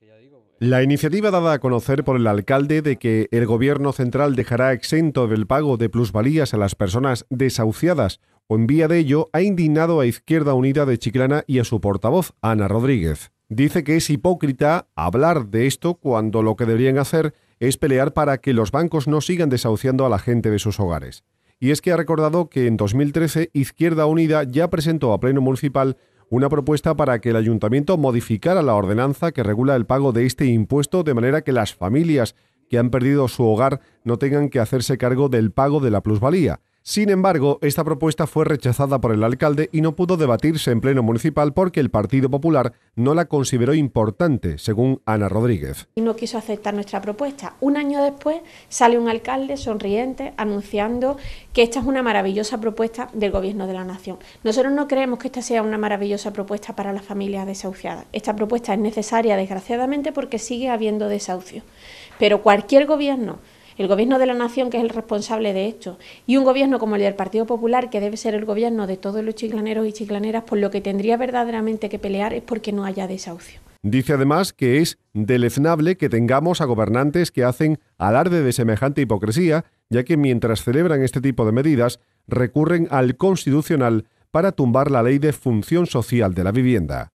Eh, la iniciativa dada a conocer por el alcalde de que el gobierno central dejará exento del pago de plusvalías a las personas desahuciadas o en vía de ello ha indignado a Izquierda Unida de Chiclana y a su portavoz, Ana Rodríguez. Dice que es hipócrita hablar de esto cuando lo que deberían hacer es pelear para que los bancos no sigan desahuciando a la gente de sus hogares. Y es que ha recordado que en 2013 Izquierda Unida ya presentó a Pleno Municipal una propuesta para que el ayuntamiento modificara la ordenanza que regula el pago de este impuesto de manera que las familias que han perdido su hogar no tengan que hacerse cargo del pago de la plusvalía. Sin embargo, esta propuesta fue rechazada por el alcalde y no pudo debatirse en pleno municipal porque el Partido Popular no la consideró importante, según Ana Rodríguez. Y no quiso aceptar nuestra propuesta. Un año después sale un alcalde sonriente anunciando que esta es una maravillosa propuesta del Gobierno de la Nación. Nosotros no creemos que esta sea una maravillosa propuesta para las familias desahuciadas. Esta propuesta es necesaria, desgraciadamente, porque sigue habiendo desahucio. Pero cualquier gobierno el gobierno de la nación que es el responsable de esto y un gobierno como el del Partido Popular que debe ser el gobierno de todos los chiclaneros y chiclaneras, por lo que tendría verdaderamente que pelear es porque no haya desahucio. Dice además que es deleznable que tengamos a gobernantes que hacen alarde de semejante hipocresía, ya que mientras celebran este tipo de medidas recurren al constitucional para tumbar la ley de función social de la vivienda.